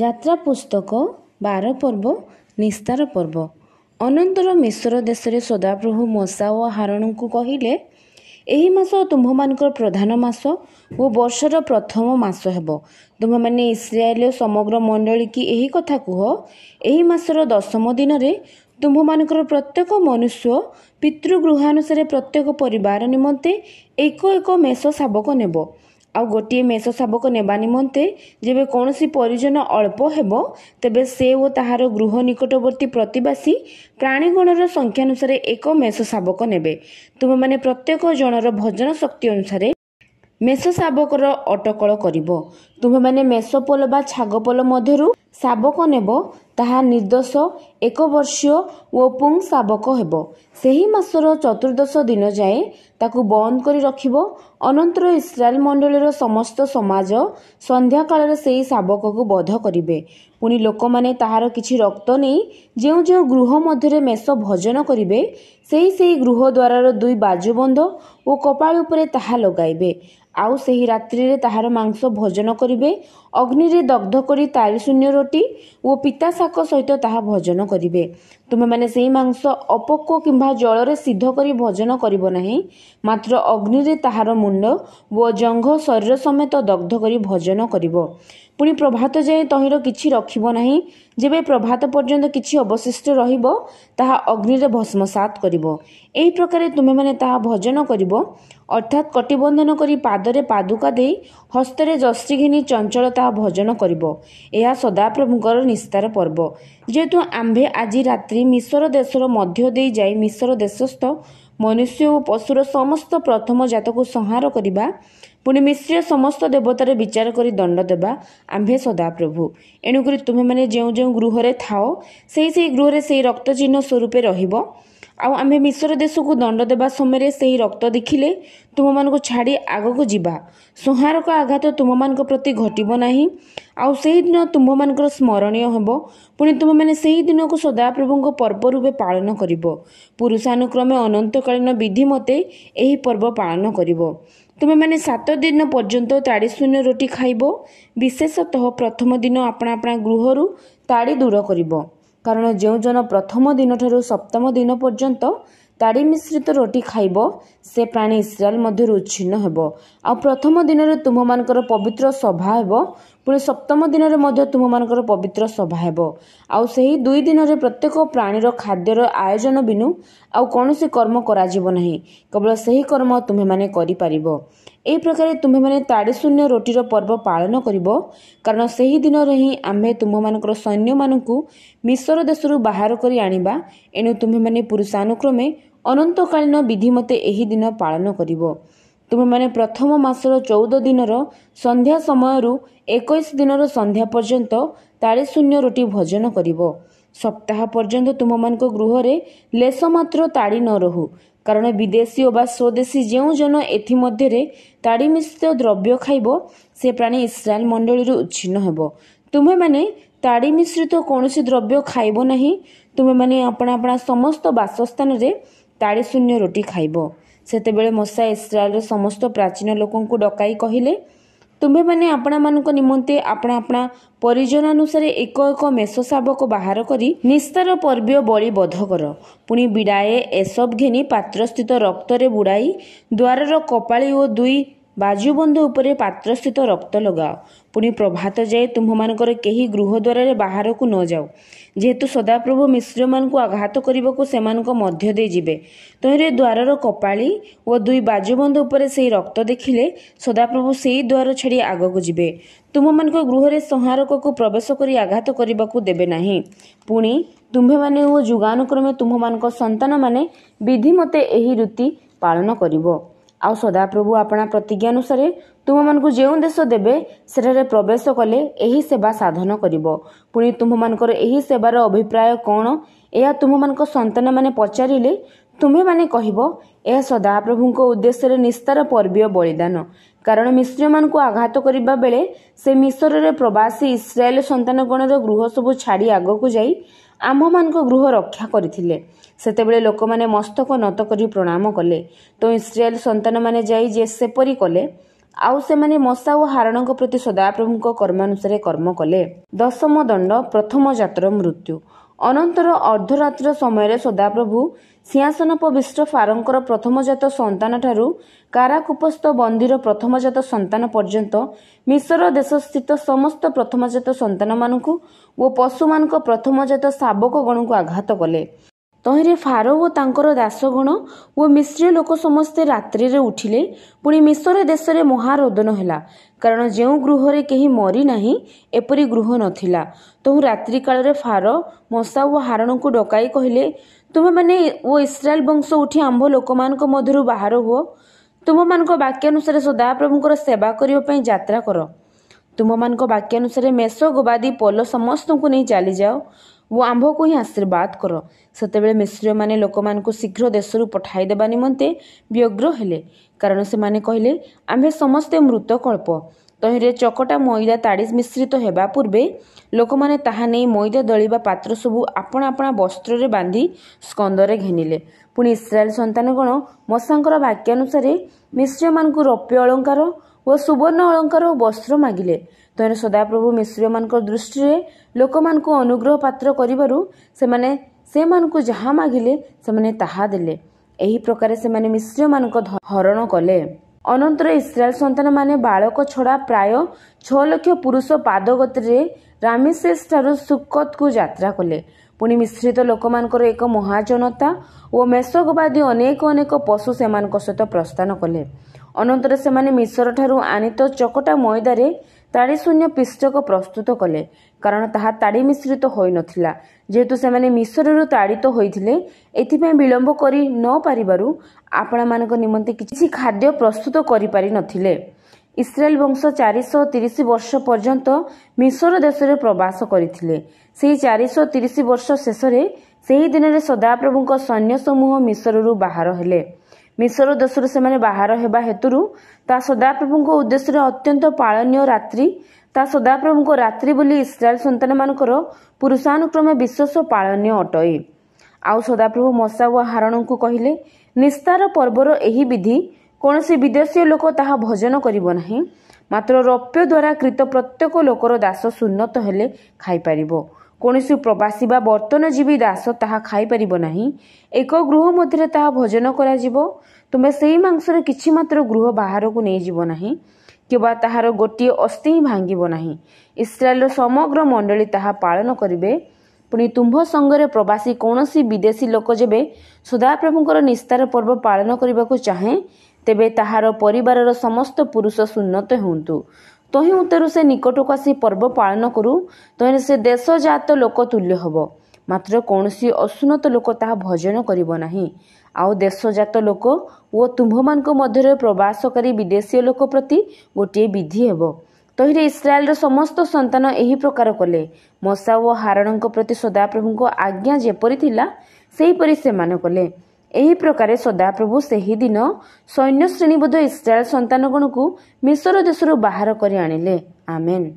ଯାତ୍ରା ପୁସ୍ତକ ବାର ପର୍ବ ନିସ୍ତାର ପର୍ବ ଅନନ୍ତର ମିଶ୍ର ଦେଶରେ ସଦାପ୍ରଭୁ ମଶା ଓ ହାରଣଙ୍କୁ କହିଲେ ଏହି ମାସ ତୁମ୍ଭମାନଙ୍କର ପ୍ରଧାନ ମାସ ଓ ବର୍ଷର ପ୍ରଥମ ମାସ ହେବ ତୁମ୍ଭମାନେ ଇସ୍ରାଏଲ ସମଗ୍ର ମଣ୍ଡଳୀକି ଏହି କଥା କୁହ ଏହି ମାସର ଦଶମ ଦିନରେ ତୁମ୍ଭମାନଙ୍କର ପ୍ରତ୍ୟେକ ମନୁଷ୍ୟ ପିତୃଗୃହାନୁସାରେ ପ୍ରତ୍ୟେକ ପରିବାର ନିମନ୍ତେ ଏକ ଏକ ମେଷ ଶାବକ ନେବ ଆଉ ଗୋଟିଏ ମେଷ ଶାବକ ନେବା ନିମନ୍ତେ ଯେବେ କୌଣସି ପରିଜନ ଅଳ୍ପ ହେବ ତେବେ ସେ ଓ ତାହାର ଗୃହ ନିକଟବର୍ତ୍ତୀ ପ୍ରତିବାସୀ ପ୍ରାଣୀଗଣର ସଂଖ୍ୟାନୁସାରେ ଏକ ମେଷ ଶାବକ ନେବେ ତୁମେମାନେ ପ୍ରତ୍ୟେକ ଜଣର ଭଜନ ଶକ୍ତି ଅନୁସାରେ ମେଷ ଶାବକର ଅଟକଳ କରିବ ତୁମେମାନେ ମେଷ ପୋଲ ବା ଛାଗ ପୋଲ ମଧ୍ୟରୁ ଶାବକ ନେବ ତାହା ନିର୍ଦ୍ଦୋଷ ବର୍ଷୀୟ ଓ ପୁଂସାବକ ହେବ ସେହି ମାସର ଚତୁର୍ଦ୍ଦଶ ଦିନ ଯାଏଁ ତାକୁ ବନ୍ଦ କରି ରଖିବ ଅନନ୍ତର ଇସ୍ରାଏଲ ମଣ୍ଡଳୀର ସମସ୍ତ ସମାଜ ସନ୍ଧ୍ୟାକାଳରେ ସେହି ଶାବକକୁ ବଧ କରିବେ ପୁଣି ଲୋକମାନେ ତାହାର କିଛି ରକ୍ତ ନେଇ ଯେଉଁ ଯେଉଁ ଗୃହ ମଧ୍ୟରେ ମେଷ ଭୋଜନ କରିବେ ସେହି ସେହି ଗୃହ ଦ୍ୱାରର ଦୁଇ ବାଜୁବନ୍ଧ ଓ କପାଳ ଉପରେ ତାହା ଲଗାଇବେ ଆଉ ସେହି ରାତ୍ରିରେ ତାହାର ମାଂସ ଭୋଜନ କରିବେ ଅଗ୍ନିରେ ଦଗ୍ଧ କରି ତାରି ଶୂନ୍ୟ ରୋଟି ଓ ପିତା ଶାକ ସହିତ ତାହା ଭୋଜନ କରିବେ ତୁମେମାନେ ସେହି ମାଂସ ଅପକ୍ୱ କିମ୍ବା ଜଳରେ ସିଦ୍ଧ କରି ଭୋଜନ କରିବ ନାହିଁ ମାତ୍ର ଅଗ୍ନିରେ ତାହାର ମୁଣ୍ଡ ଓ ଜଙ୍ଘ ଶରୀର ସମେତ ଦଗ୍ଧ କରି ଭୋଜନ କରିବ ପୁଣି ପ୍ରଭାତ ଯାଏଁ ତହିଁର କିଛି ରଖିବ ନାହିଁ ଯେବେ ପ୍ରଭାତ ପର୍ଯ୍ୟନ୍ତ କିଛି ଅବଶିଷ୍ଟ ରହିବ ତାହା ଅଗ୍ନିରେ ଭସ୍ମସାତ କରିବ ଏହି ପ୍ରକାରେ ତୁମେମାନେ ତାହା ଭୋଜନ କରିବ ଅର୍ଥାତ୍ କଟିବନ୍ଧନ କରି ପାଦରେ ପାଦୁକା ଦେଇ ହସ୍ତରେ ଯଷ୍ଟି ଘେନି ଚଞ୍ଚଳ ତାହା ଭୋଜନ କରିବ ଏହା ସଦାପ୍ରଭୁଙ୍କର ନିସ୍ତାର ପର୍ବ ଯେହେତୁ ଆମ୍ଭେ ଆଜି ରାତ୍ରି ମିଶ୍ର ଦେଶର ମଧ୍ୟ ଦେଇ ଯାଇ ମିଶ୍ର ଦେଶସ୍ଥ ମନୁଷ୍ୟ ଓ ପଶୁର ସମସ୍ତ ପ୍ରଥମ ଜାତକୁ ସଂହାର କରିବା ପୁଣି ମିଶ୍ରିୟ ସମସ୍ତ ଦେବତାର ବିଚାର କରି ଦଣ୍ଡ ଦେବା ଆମ୍ଭେ ସଦାପ୍ରଭୁ ଏଣୁକରି ତୁମେମାନେ ଯେଉଁ ଯେଉଁ ଗୃହରେ ଥାଅ ସେହି ସେହି ଗୃହରେ ସେହି ରକ୍ତଚିହ୍ନ ସ୍ୱରୂପେ ରହିବ ଆଉ ଆମ୍ଭେ ମିଶ୍ର ଦେଶକୁ ଦଣ୍ଡ ଦେବା ସମୟରେ ସେହି ରକ୍ତ ଦେଖିଲେ ତୁମମାନଙ୍କୁ ଛାଡ଼ି ଆଗକୁ ଯିବା ସଂହାରକ ଆଘାତ ତୁମମାନଙ୍କ ପ୍ରତି ଘଟିବ ନାହିଁ ଆଉ ସେହିଦିନ ତୁମ୍ଭମାନଙ୍କର ସ୍ମରଣୀୟ ହେବ ପୁଣି ତୁମେମାନେ ସେହି ଦିନକୁ ସଦାପ୍ରଭୁଙ୍କ ପର୍ବ ରୂପେ ପାଳନ କରିବ ପୁରୁଷାନୁକ୍ରମେ ଅନନ୍ତକାଳୀନ ବିଧି ମୋତେ ଏହି ପର୍ବ ପାଳନ କରିବ ତୁମେମାନେ ସାତ ଦିନ ପର୍ଯ୍ୟନ୍ତ ତାଡ଼ି ଶୂନ୍ୟ ରୁଟି ଖାଇବ ବିଶେଷତଃ ପ୍ରଥମ ଦିନ ଆପଣା ଆପଣା ଗୃହରୁ ତାଡ଼ି ଦୂର କରିବ କାରଣ ଯେଉଁ ଜଣ ପ୍ରଥମ ଦିନଠାରୁ ସପ୍ତମ ଦିନ ପର୍ଯ୍ୟନ୍ତ ତାଡ଼ି ମିଶ୍ରିତ ରୁଟି ଖାଇବ ସେ ପ୍ରାଣୀ ଇସ୍ରାଏଲ ମଧ୍ୟରୁ ଉଚ୍ଛିନ୍ନ ହେବ ଆଉ ପ୍ରଥମ ଦିନରେ ତୁମମାନଙ୍କର ପବିତ୍ର ସଭା ହେବ ପୁଣି ସପ୍ତମ ଦିନରେ ମଧ୍ୟ ତୁମମାନଙ୍କର ପବିତ୍ର ସଭା ହେବ ଆଉ ସେହି ଦୁଇ ଦିନରେ ପ୍ରତ୍ୟେକ ପ୍ରାଣୀର ଖାଦ୍ୟର ଆୟୋଜନ ବିନୁ ଆଉ କୌଣସି କର୍ମ କରାଯିବ ନାହିଁ କେବଳ ସେହି କର୍ମ ତୁମେମାନେ କରିପାରିବ ଏହି ପ୍ରକାର ତୁମ୍ଭେମାନେ ତାଡ଼ିଶୂନ୍ୟ ରୁଟିର ପର୍ବ ପାଳନ କରିବ କାରଣ ସେହି ଦିନରେ ହିଁ ଆମ୍ଭେ ତୁମମାନଙ୍କର ସୈନ୍ୟମାନଙ୍କୁ ମିଶ୍ର ଦେଶରୁ ବାହାର କରି ଆଣିବା ଏଣୁ ତୁମେମାନେ ପୁରୁଷାନୁକ୍ରମେ ଅନନ୍ତକାଳୀନ ବିଧି ମୋତେ ଏହି ଦିନ ପାଳନ କରିବ ତୁମେମାନେ ପ୍ରଥମ ମାସର ଚଉଦ ଦିନର ସନ୍ଧ୍ୟା ସମୟରୁ ଏକୋଇଶ ଦିନର ସନ୍ଧ୍ୟା ପର୍ଯ୍ୟନ୍ତ ତାଡ଼ିଶୂନ୍ୟ ରୁଟି ଭୋଜନ କରିବ ସପ୍ତାହ ପର୍ଯ୍ୟନ୍ତ ତୁମମାନଙ୍କ ଗୃହରେ ଲେସ ମାତ୍ର ତାଡ଼ି ନ ରହୁ କାରଣ ବିଦେଶୀୟ ବା ସ୍ୱଦେଶୀ ଯେଉଁ ଜନ ଏଥିମଧ୍ୟରେ ତାଡ଼ି ମିଶ୍ରିତ ଦ୍ରବ୍ୟ ଖାଇବ ସେ ପ୍ରାଣୀ ଇସ୍ରାଏଲ ମଣ୍ଡଳୀରୁ ଉଚ୍ଛିନ୍ନ ହେବ ତୁମେମାନେ ତାଡ଼ି ମିଶ୍ରିତ କୌଣସି ଦ୍ରବ୍ୟ ଖାଇବ ନାହିଁ ତୁମେମାନେ ଆପଣା ଆପଣା ସମସ୍ତ ବାସସ୍ଥାନରେ ତାଡ଼ି ଶୂନ୍ୟ ରୋଟି ଖାଇବ ସେତେବେଳେ ମଶା ଇସ୍ରାଏଲର ସମସ୍ତ ପ୍ରାଚୀନ ଲୋକଙ୍କୁ ଡକାଇ କହିଲେ ତୁମ୍ଭେମାନେ ଆପଣାମାନଙ୍କ ନିମନ୍ତେ ଆପଣା ଆପଣା ପରିଜନ ଅନୁସାରେ ଏକ ଏକ ମେଷ ଶାବକ ବାହାର କରି ନିସ୍ତାର ପର୍ବୀୟ ବଳି ବଧ କର ପୁଣି ବିଡ଼ାଏ ଏସବ୍ ଘେନି ପାତ୍ରସ୍ଥିତ ରକ୍ତରେ ବୁଡ଼ାଇ ଦ୍ୱାରର କପାଳି ଓ ଦୁଇ ବାଜୁବନ୍ଧ ଉପରେ ପାତ୍ରସ୍ଥିତ ରକ୍ତ ଲଗାଅ ପୁଣି ପ୍ରଭାତ ଯାଏ ତୁମ୍ଭମାନଙ୍କର କେହି ଗୃହଦ୍ୱାରରେ ବାହାରକୁ ନ ଯାଉ ଯେହେତୁ ସଦାପ୍ରଭୁ ମିଶ୍ରମାନଙ୍କୁ ଆଘାତ କରିବାକୁ ସେମାନଙ୍କ ମଧ୍ୟ ଦେଇ ଯିବେ ତହିଁରେ ଦ୍ୱାରର କପାଳୀ ଓ ଦୁଇ ବାଜୁବନ୍ଧ ଉପରେ ସେହି ରକ୍ତ ଦେଖିଲେ ସଦାପ୍ରଭୁ ସେହି ଦ୍ୱାର ଛାଡ଼ି ଆଗକୁ ଯିବେ ତୁମମାନଙ୍କ ଗୃହରେ ସଂହାରକକୁ ପ୍ରବେଶ କରି ଆଘାତ କରିବାକୁ ଦେବେ ନାହିଁ ପୁଣି ତୁମ୍ଭେମାନେ ଓ ଯୁଗାନୁକ୍ରମେ ତୁମ୍ଭମାନଙ୍କ ସନ୍ତାନମାନେ ବିଧିମତେ ଏହି ରୀତି ପାଳନ କରିବ ଆଉ ସଦାପ୍ରଭୁ ଆପଣା ପ୍ରତିଜ୍ଞା ଅନୁସାରେ ତୁମମାନଙ୍କୁ ଯେଉଁ ଦେଶ ଦେବେ ସେଠାରେ ପ୍ରବେଶ କଲେ ଏହି ସେବା ସାଧନ କରିବ ପୁଣି ତୁମମାନଙ୍କର ଏହି ସେବାର ଅଭିପ୍ରାୟ କ'ଣ ଏହା ତୁମମାନଙ୍କ ସନ୍ତାନମାନେ ପଚାରିଲେ ତୁମେମାନେ କହିବ ଏହା ସଦାପ୍ରଭୁଙ୍କ ଉଦ୍ଦେଶ୍ୟରେ ନିସ୍ତାର ପର୍ବୀୟ ବଳିଦାନ କାରଣ ମିଶ୍ରମାନଙ୍କୁ ଆଘାତ କରିବା ବେଳେ ସେ ମିଶ୍ରରେ ପ୍ରବାସୀ ଇସ୍ରାଏଲ ସନ୍ତାନଗଣର ଗୃହ ସବୁ ଛାଡ଼ି ଆଗକୁ ଯାଇ ଆମ୍ଭମାନଙ୍କ ଗୃହ ରକ୍ଷା କରିଥିଲେ ସେତେବେଳେ ଲୋକମାନେ ମସ୍ତକ ନତ କରି ପ୍ରଣାମ କଲେ ତ ଇସ୍ରାଏଲ ସନ୍ତାନମାନେ ଯାଇ ଯେ ସେପରି କଲେ ଆଉ ସେମାନେ ମଶା ଓ ହାରଣଙ୍କ ପ୍ରତି ସଦାପ୍ରଭୁଙ୍କ କର୍ମାନୁସାରେ କର୍ମ କଲେ ଦଶମ ଦଣ୍ଡ ପ୍ରଥମ ଜାତର ମୃତ୍ୟୁ ଅନନ୍ତର ଅର୍ଦ୍ଧରାତ୍ର ସମୟରେ ସଦାପ୍ରଭୁ ସିଂହାସନ ପବିଷ୍ଟ ଫାରଙ୍କର ପ୍ରଥମଜାତ ସନ୍ତାନଠାରୁ କାରାକୁପସ୍ଥ ବନ୍ଦୀର ପ୍ରଥମଜାତ ସନ୍ତାନ ପର୍ଯ୍ୟନ୍ତ ମିଶର ଦେଶସ୍ଥିତ ସମସ୍ତ ପ୍ରଥମଜାତ ସନ୍ତାନମାନଙ୍କୁ ଓ ପଶୁମାନଙ୍କ ପ୍ରଥମଜାତ ଶାବକଗଣକୁ ଆଘାତ କଲେ ତହିଁରେ ଫାର ଓ ତାଙ୍କର ଦାସଗଣ ଓ ମିଶ୍ରୀ ଲୋକ ସମସ୍ତେ ରାତ୍ରିରେ ଉଠିଲେ ପୁଣି ମିଶ୍ର ଦେଶରେ ମହାରୋଦନ ହେଲା କାରଣ ଯେଉଁ ଗୃହରେ କେହି ମରିନାହିଁ ଏପରି ଗୃହ ନଥିଲା ତହୁ ରାତ୍ରିକାଳରେ ଫାର ମଶା ଓ ହାରଣଙ୍କୁ ଡକାଇ କହିଲେ ତୁମେମାନେ ଓ ଇସ୍ରାଏଲ ବଂଶ ଉଠି ଆମ୍ଭ ଲୋକମାନଙ୍କ ମଧ୍ୟରୁ ବାହାର ହୁଅ ତୁମମାନଙ୍କ ବାକ୍ୟାନୁସାରେ ସଦାପ୍ରଭୁଙ୍କର ସେବା କରିବା ପାଇଁ ଯାତ୍ରା କର ତୁମମାନଙ୍କ ବାକ୍ୟାନୁସାରେ ମେଷ ଗୋବାଦୀ ପୋଲ ସମସ୍ତଙ୍କୁ ନେଇ ଚାଲିଯାଅ ଓ ଆମ୍ଭକୁ ହିଁ ଆଶୀର୍ବାଦ କର ସେତେବେଳେ ମିଶ୍ରମାନେ ଲୋକମାନଙ୍କୁ ଶୀଘ୍ର ଦେଶରୁ ପଠାଇ ଦେବା ନିମନ୍ତେ ବ୍ୟଗ୍ର ହେଲେ କାରଣ ସେମାନେ କହିଲେ ଆମ୍ଭେ ସମସ୍ତେ ମୃତକଳ୍ପ ତହିଁରେ ଚକଟା ମଇଦା ତାଡ଼ି ମିଶ୍ରିତ ହେବା ପୂର୍ବେ ଲୋକମାନେ ତାହା ନେଇ ମଇଦା ଦଳିବା ପାତ୍ର ସବୁ ଆପଣା ଆପଣା ବସ୍ତ୍ରରେ ବାନ୍ଧି ସ୍କନ୍ଦରେ ଘେନିଲେ ପୁଣି ଇସ୍ରାଏଲ ସନ୍ତାନଗଣ ମଶାଙ୍କର ବାକ୍ୟାନୁସାରେ ମିଶ୍ରମାନଙ୍କୁ ରୌପ୍ୟ ଅଳଙ୍କାର ଓ ସୁବର୍ଣ୍ଣ ଅଳଙ୍କାର ଓ ବସ୍ତ୍ର ମାଗିଲେ ତେଣୁ ସଦାପ୍ରଭୁ ମିଶ୍ରମାନଙ୍କ ଦୃଷ୍ଟିରେ ଲୋକମାନଙ୍କୁ ଅନୁଗ୍ରହ ପାତ୍ର କରିବାରୁ ସେମାନେ ସେମାନଙ୍କୁ ଯାହା ମାଗିଲେ ସେମାନେ ତାହା ଦେଲେ ଏହି ପ୍ରକାରେ ସେମାନେ ମିଶ୍ରମାନଙ୍କ ହରଣ କଲେ ଅନନ୍ତର ଇସ୍ରାଏଲ ସନ୍ତାନମାନେ ବାଳକ ଛଡ଼ା ପ୍ରାୟ ଛଅ ଲକ୍ଷ ପୁରୁଷ ପାଦଗତିରେ ରାମିସେସ୍ଠାରୁ ସୁକତକୁ ଯାତ୍ରା କଲେ ପୁଣି ମିଶ୍ରିତ ଲୋକମାନଙ୍କର ଏକ ମହାଜନତା ଓ ମେଷକବାଦୀ ଅନେକ ଅନେକ ପଶୁ ସେମାନଙ୍କ ସହିତ ପ୍ରସ୍ଥାନ କଲେ ଅନନ୍ତର ସେମାନେ ମିଶ୍ରଠାରୁ ଆନିତ ଚକଟା ମଇଦାରେ ତାଡ଼ିଶୂନ୍ୟ ପିଷ୍ଟକ ପ୍ରସ୍ତୁତ କଲେ କାରଣ ତାହା ତାଡ଼ି ମିଶ୍ରିତ ହୋଇନଥିଲା ଯେହେତୁ ସେମାନେ ମିଶ୍ରରୁ ତାଡ଼ିତ ହୋଇଥିଲେ ଏଥିପାଇଁ ବିଳମ୍ବ କରି ନ ପାରିବାରୁ ଆପଣମାନଙ୍କ ନିମନ୍ତେ କିଛି ଖାଦ୍ୟ ପ୍ରସ୍ତୁତ କରିପାରିନଥିଲେ ଇସ୍ରାଏଲ ବଂଶ ଚାରିଶହ ତିରିଶ ବର୍ଷ ପର୍ଯ୍ୟନ୍ତ ମିଶ୍ର ଦେଶରେ ପ୍ରବାସ କରିଥିଲେ ସେହି ଚାରିଶହ ତିରିଶ ବର୍ଷ ଶେଷରେ ସେହି ଦିନରେ ସଦାପ୍ରଭୁଙ୍କ ସୈନ୍ୟ ସମୂହ ମିଶ୍ରରୁ ବାହାର ହେଲେ ମିଶର ଦେଶରୁ ସେମାନେ ବାହାର ହେବା ହେତୁରୁ ତା ସଦାପ୍ରଭୁଙ୍କ ଉଦ୍ଦେଶ୍ୟରେ ଅତ୍ୟନ୍ତ ପାଳନୀୟ ରାତ୍ରି ତା ସଦାପ୍ରଭୁଙ୍କ ରାତ୍ରି ବୋଲି ଇସ୍ରାଏଲ ସନ୍ତାନମାନଙ୍କର ପୁରୁଷାନୁକ୍ରମେ ବିଶ୍ୱାସ ପାଳନୀୟ ଅଟଏ ଆଉ ସଦାପ୍ରଭୁ ମଶା ଓ ହାରଣଙ୍କୁ କହିଲେ ନିସ୍ତାର ପର୍ବର ଏହି ବିଧି କୌଣସି ବିଦେଶୀୟ ଲୋକ ତାହା ଭୋଜନ କରିବ ନାହିଁ ମାତ୍ର ରୌପ୍ୟ ଦ୍ୱାରା କୃତ ପ୍ରତ୍ୟେକ ଲୋକର ଦାସ ସୁନ୍ନତ ହେଲେ ଖାଇପାରିବ କୌଣସି ପ୍ରବାସୀ ବା ବର୍ତ୍ତନଜୀବୀ ଦାସ ତାହା ଖାଇପାରିବ ନାହିଁ ଏକ ଗୃହ ମଧ୍ୟରେ ତାହା ଭୋଜନ କରାଯିବ ତୁମେ ସେହି ମାଂସର କିଛି ମାତ୍ର ଗୃହ ବାହାରକୁ ନେଇଯିବ ନାହିଁ କିମ୍ବା ତାହାର ଗୋଟିଏ ଅସ୍ଥି ହିଁ ଭାଙ୍ଗିବ ନାହିଁ ଇସ୍ରାଏଲର ସମଗ୍ର ମଣ୍ଡଳୀ ତାହା ପାଳନ କରିବେ ପୁଣି ତୁମ୍ଭ ସଙ୍ଗରେ ପ୍ରବାସୀ କୌଣସି ବିଦେଶୀ ଲୋକ ଯେବେ ସଦାପ୍ରଭୁଙ୍କର ନିସ୍ତାର ପର୍ବ ପାଳନ କରିବାକୁ ଚାହେଁ ତେବେ ତାହାର ପରିବାରର ସମସ୍ତ ପୁରୁଷ ସୁନ୍ନତ ହୁଅନ୍ତୁ ତହି ଉତ୍ତରୁ ସେ ନିକଟକୁ ଆସି ପର୍ବ ପାଳନ କରୁ ତହିଁରେ ସେ ଦେଶ ଜାତ ଲୋକ ତୁଲ୍ୟ ହେବ ମାତ୍ର କୌଣସି ଅସୁନତ ଲୋକ ତାହା ଭଜନ କରିବ ନାହିଁ ଆଉ ଦେଶଜାତ ଲୋକ ଓ ତୁମ୍ଭମାନଙ୍କ ମଧ୍ୟରେ ପ୍ରବାସକାରୀ ବିଦେଶୀୟ ଲୋକ ପ୍ରତି ଗୋଟିଏ ବିଧି ହେବ ତହିଁରେ ଇସ୍ରାଏଲର ସମସ୍ତ ସନ୍ତାନ ଏହି ପ୍ରକାର କଲେ ମଶା ଓ ହାରଣଙ୍କ ପ୍ରତି ସଦାପ୍ରଭୁଙ୍କ ଆଜ୍ଞା ଯେପରି ଥିଲା ସେହିପରି ସେମାନେ କଲେ ଏହି ପ୍ରକାର ସଦାପ୍ରଭୁ ସେହିଦିନ ସୈନ୍ୟ ଶ୍ରେଣୀବଦ୍ଧ ଇସ୍ରାଏଲ ସନ୍ତାନଗଣକୁ ମିଶର ଦେଶରୁ ବାହାର କରି ଆଣିଲେ ଆମେନ୍